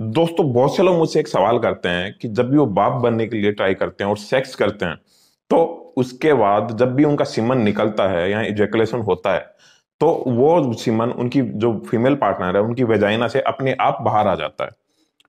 दोस्तों बहुत से लोग मुझसे एक सवाल करते हैं कि जब भी वो बाप बनने के लिए ट्राई करते हैं और सेक्स करते हैं तो उसके बाद जब भी उनका सिमन निकलता है या इजेकुलेशन होता है तो वो सिमन उनकी जो फीमेल पार्टनर है उनकी वेजाइना से अपने आप बाहर आ जाता है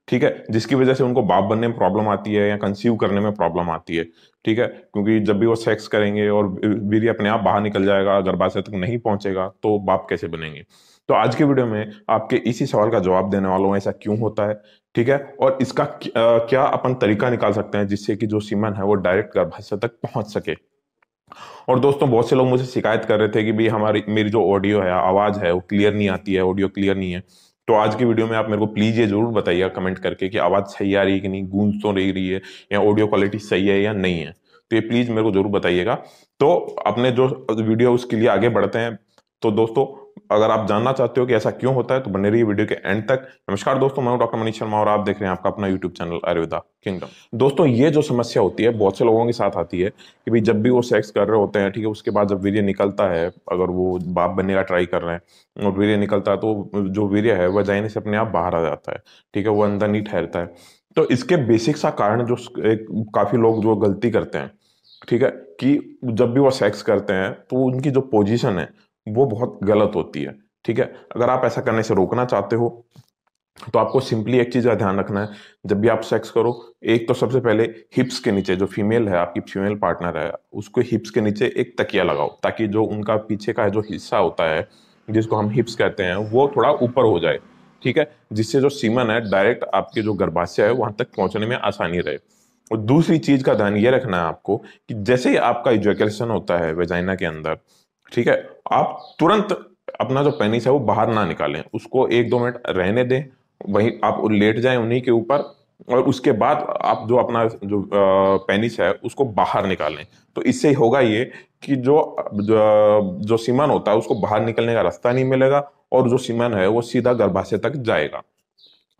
ठीक है जिसकी वजह से उनको बाप बनने में प्रॉब्लम आती है या कंसीव करने में प्रॉब्लम आती है ठीक है क्योंकि जब भी वो सेक्स करेंगे और वीर अपने आप बाहर निकल जाएगा गर्भाशय तक नहीं पहुंचेगा तो बाप कैसे बनेंगे तो आज के वीडियो में आपके इसी सवाल का जवाब देने वाला हूँ ऐसा क्यों होता है ठीक है और इसका क्या अपन तरीका निकाल सकते हैं जिससे कि जो सीमन है वो डायरेक्ट गर्भाशय तक पहुंच सके और दोस्तों बहुत से लोग मुझे शिकायत कर रहे थे कि भाई हमारी मेरी जो ऑडियो है आवाज़ है वो क्लियर नहीं आती है ऑडियो क्लियर नहीं है तो आज की वीडियो में आप मेरे को प्लीज ये जरूर बताइए कमेंट करके कि आवाज़ सही आ रही है कि नहीं गूंज तो रही रही है या ऑडियो क्वालिटी सही है या नहीं है तो ये प्लीज मेरे को जरूर बताइएगा तो अपने जो वीडियो उसके लिए आगे बढ़ते हैं तो दोस्तों अगर आप जानना चाहते हो कि ऐसा क्यों होता है तो बने रहिए वीडियो के एंड तक नमस्कार दोस्तों मैं हूं डॉक्टर मनीष शर्मा और आप देख रहे हैं आपका अपना यूट्यूब चैनल आयुर्वेदा किंगडम दोस्तों ये जो समस्या होती है बहुत से लोगों के साथ आती है कि भाई जब भी वो सेक्स कर रहे होते हैं ठीक है उसके बाद जब वीर्य निकलता है अगर वो बाप बनने का ट्राई कर रहे हैं और वीर्य निकलता है तो जो वीर्य है वह जाने से अपने आप बाहर आ जाता है ठीक है वो अंदर नहीं ठहरता है तो इसके बेसिक सा कारण जो एक काफी लोग जो गलती करते हैं ठीक है कि जब भी वो सेक्स करते हैं तो उनकी जो पोजीशन है वो बहुत गलत होती है ठीक है अगर आप ऐसा करने से रोकना चाहते हो तो आपको सिंपली एक चीज का ध्यान रखना है जब भी आप सेक्स करो एक तो सबसे पहले हिप्स के नीचे जो फीमेल है आपकी फीमेल पार्टनर है उसको हिप्स के नीचे एक तकिया लगाओ ताकि जो उनका पीछे का जो हिस्सा होता है जिसको हम हिप्स कहते हैं वो थोड़ा ऊपर हो जाए ठीक है जिससे जो सीमन है डायरेक्ट आपके जो गर्भाशय है वहां तक पहुंचने में आसानी रहे और दूसरी चीज का ध्यान ये रखना है आपको कि जैसे ही आपका इजोकेशन होता है वेजाइना के अंदर ठीक है आप तुरंत अपना जो पेनिस है वो बाहर ना निकालें उसको एक दो मिनट रहने दें वहीं आप लेट जाएं उन्हीं के ऊपर और उसके बाद आप जो अपना जो पेनिस है उसको बाहर निकालें तो इससे होगा ये कि जो जो, जो सीमन होता है उसको बाहर निकलने का रास्ता नहीं मिलेगा और जो सीमन है वो सीधा गर्भाशय तक जाएगा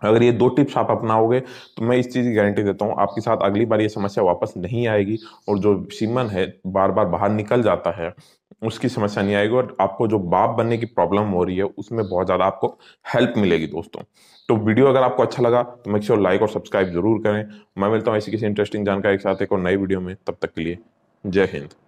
अगर ये दो टिप्स आप अपनाओगे तो मैं इस चीज़ की गारंटी देता हूँ आपके साथ अगली बार ये समस्या वापस नहीं आएगी और जो सीमन है बार बार बाहर निकल जाता है उसकी समस्या नहीं आएगी और आपको जो बाप बनने की प्रॉब्लम हो रही है उसमें बहुत ज़्यादा आपको हेल्प मिलेगी दोस्तों तो वीडियो अगर आपको अच्छा लगा तो मेक श्योर लाइक और सब्सक्राइब जरूर करें मैं मिलता हूँ ऐसी किसी इंटरेस्टिंग जानकारी के साथ एक और नई वीडियो में तब तक के लिए जय हिंद